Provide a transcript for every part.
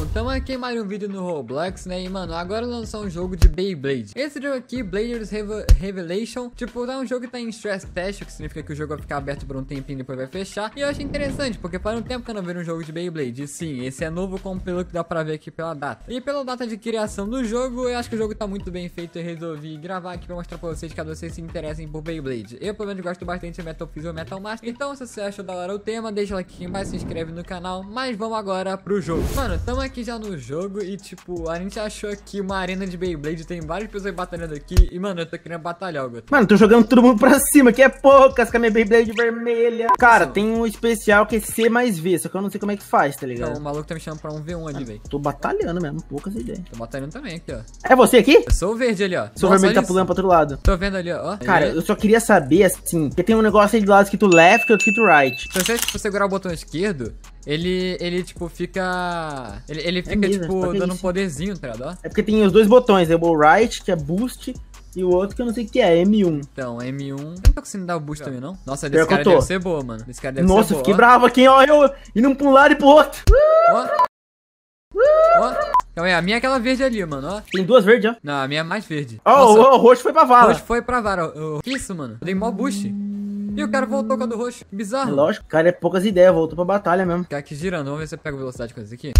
Bom, tamo aqui em mais um vídeo no Roblox, né? E, mano, agora lançou um jogo de Beyblade. Esse jogo aqui, Bladers Reve Revelation, tipo, é um jogo que tá em stress test, que significa que o jogo vai ficar aberto por um tempinho e depois vai fechar. E eu achei interessante, porque faz um tempo que eu não vejo um jogo de Beyblade. E, sim, esse é novo, como pelo que dá pra ver aqui pela data. E pela data de criação do jogo, eu acho que o jogo tá muito bem feito e resolvi gravar aqui pra mostrar pra vocês, caso vocês se interessem por Beyblade. Eu, pelo menos, gosto bastante de Metal Fizz e Metal Master. Então, se você achou da hora o tema, deixa o like aqui embaixo, se inscreve no canal. Mas vamos agora pro jogo. Mano, tamo aqui aqui já no jogo e, tipo, a gente achou aqui uma arena de Beyblade, tem várias pessoas batalhando aqui e, mano, eu tô querendo batalhar agora. Mano, tô jogando todo mundo pra cima, que é poucas com a minha Beyblade vermelha. Cara, tem um especial que é C mais V, só que eu não sei como é que faz, tá ligado? Então, o maluco tá me chamando pra um V1 ali, velho. Tô batalhando mesmo, poucas ideias. Tô batalhando também aqui, ó. É você aqui? Eu sou o verde ali, ó. Sou o vermelho tá isso. pulando pro outro lado. Tô vendo ali, ó. Cara, eu só queria saber, assim, que tem um negócio aí do lado escrito left e outro escrito right. Se você segurar o botão esquerdo, ele, ele tipo, fica. Ele, ele fica, é mesmo, tipo, dando um poderzinho, tá ligado? É porque tem os dois botões, é o right, que é boost, e o outro que eu não sei o que é, M1. Então, M1. Eu não tô conseguindo dar o boost também, não. Nossa, desse cara deve ser boa, mano. Desse cara deve Nossa, ser boa. fiquei bravo aqui, ó. Eu indo pra um lado e pro outro. Ó. Ó. Calma aí, a minha é aquela verde ali, mano, ó. Tem duas verdes, ó. Não, a minha é mais verde. Ó, oh, o, o roxo foi pra vara. O roxo foi pra vara. O, o... Que é isso, mano? Eu dei mó boost. E o cara voltou com a do roxo. Bizarro. Lógico, o cara é poucas ideias, voltou pra batalha mesmo. Cara, que girando, vamos ver se eu pego velocidade com esse aqui.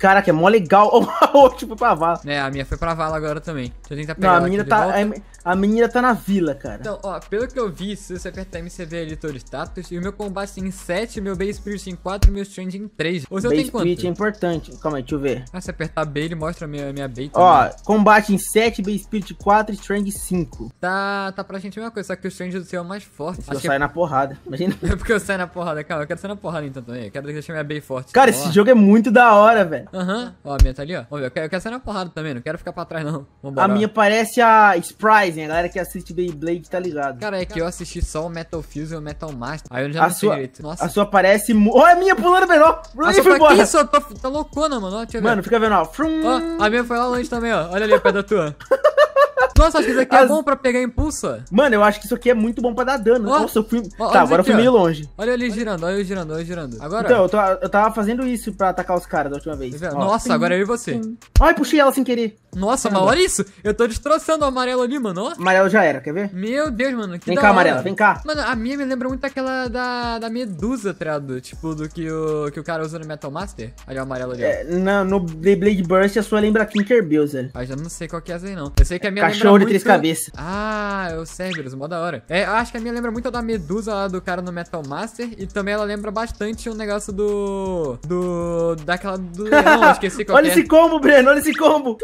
Cara, que é mó legal. O tipo pra vala. É, a minha foi pra vala agora também. Deixa eu tentar pegar Não, a menina tá. A, a menina tá na vila, cara. Então, ó, pelo que eu vi, se você apertar MCV você status. E o meu combate tem 7, meu base spirit em 4 e meu strange em 3. Ou você base tem quanto? é importante. Calma aí, deixa eu ver. Ah, se apertar B, ele mostra a minha, minha bait. Ó, combate em 7, base spirit 4 e strand 5. Tá, tá gente a mesma coisa, só que o strand do seu é mais forte. Acho eu que saio é na porrada. Imagina. É porque eu saio na porrada, cara. Eu quero sair na porrada então também. Eu quero deixar minha bem forte. Cara, esse jogo é muito da hora, velho. Aham. Uhum. Ó, a minha tá ali, ó. eu, quero, eu quero sair na porrada também. Não quero ficar pra trás, não. Vambora. A minha parece a Sprising. A galera que assiste Beyblade tá ligado. Cara, é que eu assisti só o Metal Fuse e o Metal Master. Aí eu já a não sua, Nossa. A sua parece. oh a minha pulando velho A sua foi embora. só tá, tá loucona, mano. Ó, deixa eu ver. Mano, fica vendo, ó. Frum. A minha foi lá longe também, ó. Olha ali, pé da tua. Nossa, acho que isso aqui é As... é bom pra pegar impulsa. Mano, eu acho que isso aqui é muito bom pra dar dano. Oh. Nossa, eu fui. Oh, tá, agora aqui, eu fui meio longe. Olha ele girando, olha ele girando, olha ele girando. Agora. Então, eu, tô, eu tava fazendo isso pra atacar os caras da última vez. Tá Nossa, Nossa agora é eu e você. Ai, puxei ela sem querer. Nossa, mas olha isso? Eu tô destroçando o amarelo ali, mano. Ó. Amarelo já era, quer ver? Meu Deus, mano. vem cá, amarelo, vem cá. Mano, a minha me lembra muito aquela da, da Medusa, treado. Tipo, do que o, que o cara usa no Metal Master. Ali, o amarelo ali. É, não, no The Blade Burst a sua lembra Kinkerbell, velho. Ah, já não sei qual que é essa aí, não. Eu sei que a minha Cachorro lembra. Cachorro de muito... três cabeças. Ah, é o Cerberus, mó da hora. É, eu acho que a minha lembra muito a da Medusa lá do cara no Metal Master. E também ela lembra bastante o um negócio do. Do. Daquela do leão, esqueci qual olha é. Olha esse combo, Breno, olha esse combo.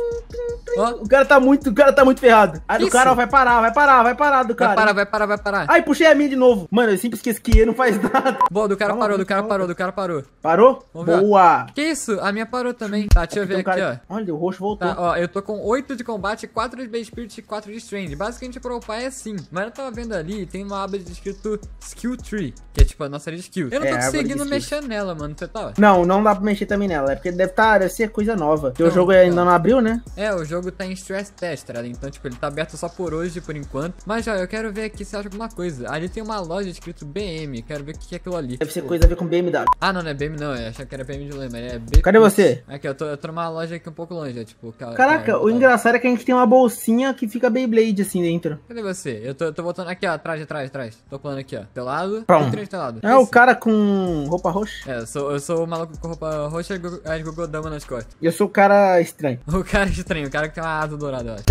O cara tá muito, o cara tá muito ferrado. Aí o cara ó, vai parar, vai parar, vai parar do cara. Vai parar, vai parar, vai parar. Ai, puxei a minha de novo. Mano, eu sempre esqueci que não faz nada. Boa, do cara calma, parou, do cara parou, do cara parou. Parou? Boa. Que isso? A minha parou também. Tá, deixa eu ver um cara... aqui, ó. Olha, o roxo voltou. Tá, ó, eu tô com 8 de combate, 4 de Base Spirit e 4 de Strange. Basicamente, pro pai é assim. Mas eu tava vendo ali, tem uma aba de escrito Skill Tree, que é tipo a nossa área de skill. Eu não é, tô é, conseguindo mexer nela, mano. Você tá? Não, não dá pra mexer também nela. É porque deve, tá, deve ser coisa nova. Porque então, o jogo ainda então. não abriu, né? É, é, o jogo tá em stress test, tá Então, tipo, ele tá aberto só por hoje, por enquanto. Mas, ó, eu quero ver aqui se acha alguma coisa. Ali tem uma loja escrito BM, quero ver o que é aquilo ali. Deve ser coisa a ver com BMW. Ah, não, não é BM não, eu achei que era BM de lema, é B... Cadê você? Aqui, eu tô, eu tô numa loja aqui um pouco longe, é tipo... É Caraca, é, o tá... engraçado é que a gente tem uma bolsinha que fica Beyblade assim dentro. Cadê você? Eu tô, eu tô aqui, ó, atrás, atrás, atrás. Tô pulando aqui, ó, telado. Pronto. Telado. É, Esse. o cara com roupa roxa. É, eu sou, eu sou o maluco com roupa roxa e as gogodama nas costas. E eu sou o cara estranho. O cara estranho. O cara que tem uma asa dourada, eu acho.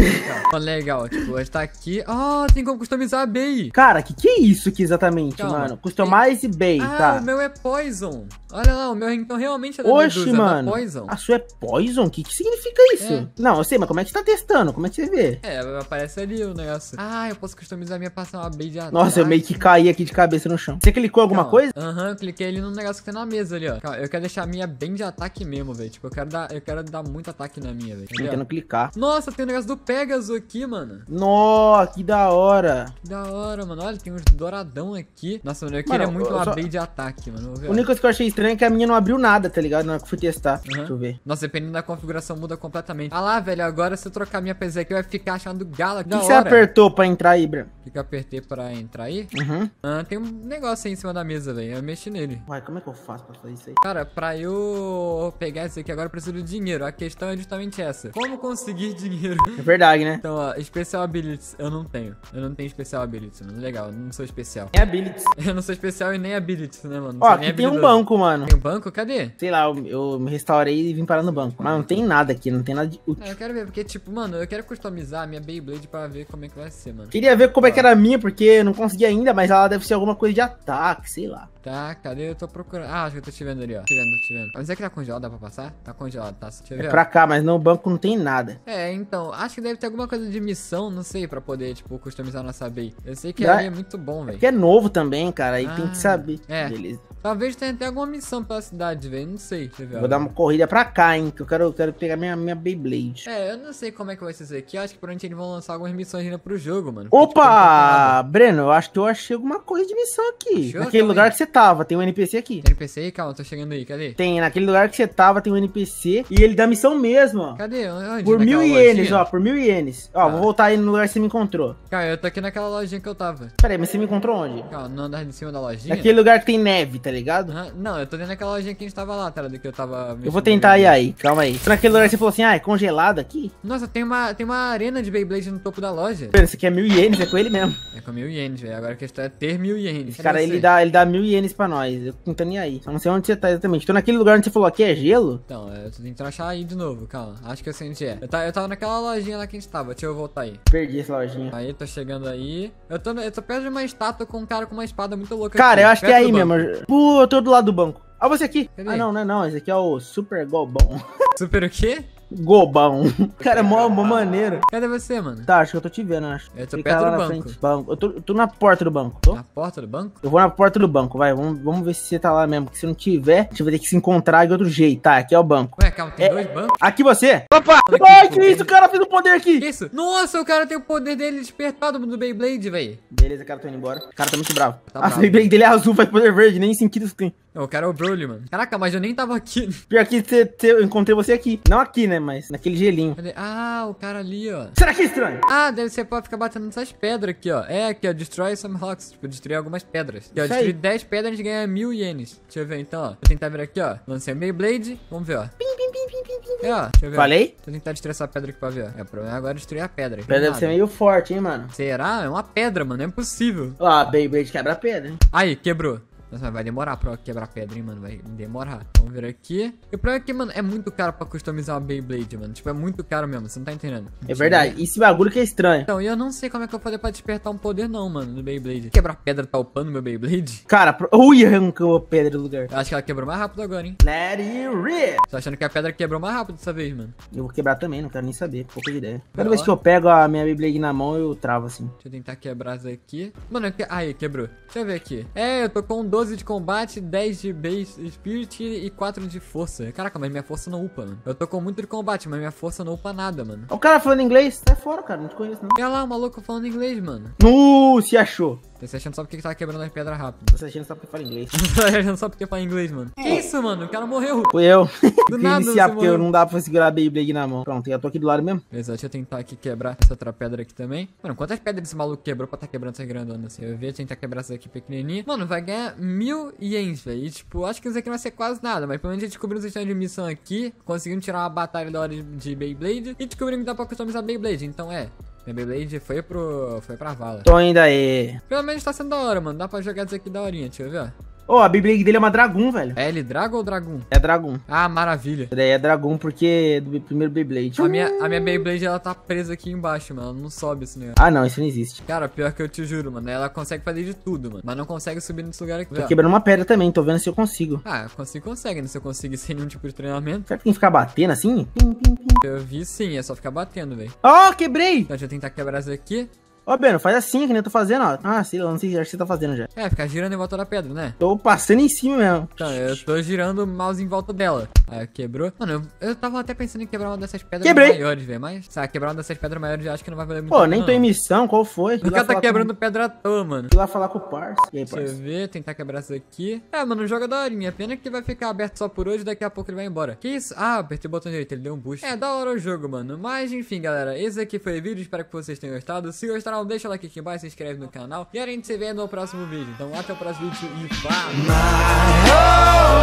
Então, legal. tipo, a gente tá aqui. Ah, oh, tem como customizar a Bey. Cara, que que é isso aqui exatamente, Calma. mano? Customize Bey, ah, tá? Ah, o meu é Poison. Olha lá, o meu é, então realmente é da Oxe, Medusa, é mano. Poison. A sua é Poison? O que que significa isso? É. Não, eu sei, mas como é que você tá testando? Como é que você vê? É, aparece ali o negócio. Ah, eu posso customizar minha passar uma Bey de ataque. Nossa, eu meio que caí aqui de cabeça no chão. Você clicou alguma Calma. coisa? Aham, uhum, eu cliquei ali no negócio que tem na mesa ali, ó. Calma, eu quero deixar a minha bem de ataque mesmo, velho. Tipo, eu quero dar, eu quero dar muito ataque na minha, velho. Eu nossa, tem um negócio do Pegasus aqui, mano. Nossa, que da hora. Que da hora, mano. Olha, tem uns douradão aqui. Nossa, mano, eu mano, queria muito eu, uma só... de ataque, mano. O único que eu achei estranho é que a minha não abriu nada, tá ligado? Na que eu fui testar. Uhum. Deixa eu ver. Nossa, dependendo da configuração, muda completamente. Ah lá, velho, agora se eu trocar minha PZ aqui, vai ficar achando gala. O que, você apertou pra entrar aí, Bran? O que eu apertei pra entrar aí? Uhum. Ah, tem um negócio aí em cima da mesa, velho. Eu mexi nele. Uai, como é que eu faço pra fazer isso aí? Cara, pra eu pegar isso aqui agora, eu preciso de dinheiro. A questão é justamente essa. Como conseguir dinheiro. É verdade, né? Então, ó, especial abilities eu não tenho. Eu não tenho especial abilities, mano. Legal, eu não sou especial. Nem abilities. Eu não sou especial e nem abilities, né, mano? Ó, aqui tem um banco, mano. Tem um banco? Cadê? Sei lá, eu, me restaurei e vim parar no banco. Mas não tem nada aqui, não tem nada de útil. É, eu quero ver, porque, tipo, mano, eu quero customizar a minha Beyblade pra ver como é que vai ser, mano. Queria ver como ó. é que era a minha, porque eu não consegui ainda, mas ela deve ser alguma coisa de ataque, sei lá. Tá, cadê? Eu tô procurando. Ah, acho que eu tô te vendo ali, ó. Te vendo, te vendo. Mas é que tá congelado, dá pra passar? Tá congelado, tá? Deixa eu ver. É ó. pra cá, mas no banco não tem nada nada. É, então, acho que deve ter alguma coisa de missão, não sei, para poder, tipo, customizar nossa Bay. Eu sei que é, é muito bom, é velho. É que é novo também, cara, aí ah, tem que ah, saber. É. Beleza. Talvez tenha até alguma missão pela cidade, velho. Não sei. Deixa eu ver. Vou dar uma corrida pra cá, hein? Que eu quero, eu quero pegar minha, minha Beyblade. É, eu não sei como é que vai ser isso aqui. Eu acho que por provavelmente eles vão lançar algumas missões ainda pro jogo, mano. Tipo, Opa! Tipo, Breno, eu acho que eu achei alguma coisa de missão aqui. Achou? Naquele lugar que você tava, tem um NPC aqui. Tem NPC aí? Calma, tô chegando aí. Cadê? Tem, naquele lugar que você tava, tem um NPC. E ele dá missão mesmo, ó. Cadê? Onde? Por mil ienes, ó. Por mil ienes. Ó, ah. vou voltar aí no lugar que você me encontrou. Cara, eu tô aqui naquela lojinha que eu tava. Pera aí, mas você me encontrou onde? Calma, não andar em cima da lojinha? Naquele lugar que tem neve, tá? tá ligado? Ah, não, eu tô dentro daquela lojinha que a gente tava lá, tá ligado? Que eu tava. Eu vou tentar ir aí, calma aí. Será que lugar lugar você falou assim, ah, é congelado aqui? Nossa, tem uma, tem uma arena de Beyblade no topo da loja. Pera, isso aqui é mil ienes, é com ele mesmo. É com mil ienes, velho. Agora a questão é ter mil ienes. Esse cara, ele dá, ele dá mil ienes pra nós. Eu tô tentando ir aí. Só não sei onde você tá exatamente. Tô naquele lugar onde você falou aqui é gelo? Então, é, eu tô tentando achar aí de novo, calma. Acho que eu sei onde é. Eu, tá, eu tava naquela lojinha lá que a gente tava. Deixa eu voltar aí. Perdi essa lojinha. Aí, tô tá chegando aí. Eu tô, eu tô perto de uma estátua com um cara com uma espada muito louca. Cara, aqui, eu acho que é aí banco. mesmo eu tô do lado do banco. Ah, você aqui. Cadê? Ah, não, não é não. Esse aqui é o Super Golbão. Super o quê? Gobão. Cara, mó, mó maneiro. Cadê você, mano? Tá, acho que eu tô te vendo, acho. Né? Eu tô Fica perto do banco. banco. Eu tô, tô, na porta do banco, tô? Na porta do banco? Eu vou na porta do banco, vai. Vamos, vamos ver se você tá lá mesmo. Porque se não tiver, a gente vai ter que se encontrar de outro jeito. Tá, aqui é o banco. Ué, calma, tem é... dois bancos? Aqui você! Opa! Aqui, Ai, que isso, o cara fez o poder aqui! Que isso? Nossa, o cara tem o poder dele despertado do Beyblade, velho. Beleza, cara, tô indo embora. O cara tá muito bravo. Tá a Beyblade dele é azul, faz poder verde, nem sentido isso tem. O cara é o Broly, mano. Caraca, mas eu nem tava aqui. Pior que te te eu encontrei você aqui. Não aqui, né? Mas naquele gelinho. Cadê? Ah, o cara ali, ó. Será que é estranho? Ah, deve ser pra ficar batendo nessas pedras aqui, ó. É, aqui, ó. Destroy some rocks. Tipo, destruir algumas pedras. Aqui, ó. Destruir 10 pedras, a gente ganha mil ienes. Deixa eu ver, então, ó. Vou tentar vir aqui, ó. Lancei meio blade. Vamos ver, ó. Pim, pim, pim, pim, pim, pim. É, ó. Deixa eu ver. Falei? Vou tentar destruir essa pedra aqui pra ver, ó. É, o problema agora é destruir a pedra. Pedra deve ser meio forte, hein, mano. Será? É uma pedra, mano. é impossível Ó, ah, Beyblade quebra a pedra, hein. Aí, quebrou. Nossa, mas vai demorar pra quebrar pedra, hein, mano. Vai demorar. Vamos ver aqui. E o problema é que, mano, é muito caro pra customizar uma Beyblade, mano. Tipo, é muito caro mesmo. Você não tá entendendo. É verdade. Tipo, Esse bagulho que é estranho. Então, eu não sei como é que eu vou fazer pra despertar um poder, não, mano, do Beyblade. Quebrar pedra tá upando meu Beyblade? Cara, ui, arrancou a pedra do lugar. Eu acho que ela quebrou mais rápido agora, hein. Let it rip. Tô achando que a pedra quebrou mais rápido dessa vez, mano. Eu vou quebrar também, não quero nem saber. Pouca ideia. Cada vez que eu pego a minha Beyblade na mão, eu travo assim. Deixa eu tentar quebrar isso aqui. Mano, é que... aí, quebrou. Deixa eu ver aqui. É, eu tô com dois 12 de combate, 10 de base spirit e 4 de força. Caraca, mas minha força não upa, mano. Eu tô com muito de combate, mas minha força não upa nada, mano. O cara falando inglês, sai fora, cara. Não te conheço, não. Olha lá, o maluco falando inglês, mano. No, se achou. O achando só porque que tava quebrando as pedras rápido. O achando só porque fala inglês. O achando só porque fala inglês, mano. Que isso, mano? O cara morreu. Fui eu. Do nada, iniciar, porque morreu. não dá pra segurar a Beyblade na mão. Pronto, eu tô aqui do lado mesmo. Beleza, deixa eu tentar aqui quebrar essa outra pedra aqui também. Mano, quantas pedras esse maluco quebrou pra tá quebrando essas grandonas assim? Eu ia tentar quebrar essas aqui pequenininha. Mano, vai ganhar mil ienes, velho. E, tipo, acho que isso aqui não vai ser quase nada, mas pelo menos a gente descobriu um sistema de missão aqui. Conseguimos tirar uma batalha da hora de, de Beyblade. E descobrimos que dá pra customizar Beyblade. Então é, Beyblade foi pro. foi pra vala. Tô ainda aí. Pelo menos tá sendo da hora, mano. Dá pra jogar isso aqui da horinha, deixa eu ver, ó. Ô, oh, a Beyblade dele é uma Dragon, velho. É ele Dragon ou Dragon? É Dragon. Ah, maravilha. Daí é Dragon porque é do primeiro Beyblade. A minha, a minha Beyblade, ela tá presa aqui embaixo, mano. Ela não sobe esse negócio. Ah, não, isso não existe. Cara, pior que eu te juro, mano. Ela consegue fazer de tudo, mano. Mas não consegue subir nesse lugar aqui. Tô quebrando uma pedra também, tô vendo se eu consigo. Ah, consigo, consegue, né? Se eu conseguir sem nenhum tipo de treinamento. Será que tem que ficar batendo assim? Pim, pim, pim. Eu vi sim, é só ficar batendo, velho. Ó, oh, quebrei! Então, deixa eu tentar quebrar isso aqui. Ó, Breno, faz assim, que nem eu tô fazendo, ó. Ah, sei lá, não sei, o que você tá fazendo já. É, ficar girando em volta da pedra, né? Tô passando em cima mesmo. Tá, eu tô girando o mouse em volta dela. Ah, quebrou. Mano, eu, eu tava até pensando em quebrar uma dessas pedras Quebrei. maiores, velho. Mas, sabe, quebrar uma dessas pedras maiores eu acho que não vai valer muito. Pô, nem não. tô em missão, qual foi? O cara tá quebrando com... pedra à toa, mano. Fui lá falar com o parça. E Deixa eu ver, tentar quebrar isso aqui. É, mano, joga é da horinha. Pena que vai ficar aberto só por hoje, daqui a pouco ele vai embora. Que isso? Ah, apertei o botão direito, ele deu um boost. É, da hora o jogo, mano. Mas, enfim, galera, esse aqui foi o vídeo. Espero que vocês tenham gostado. Se gostaram, canal, deixa o like aqui embaixo, se inscreve no canal. E a gente se vê no próximo vídeo. Então até o próximo vídeo e fala!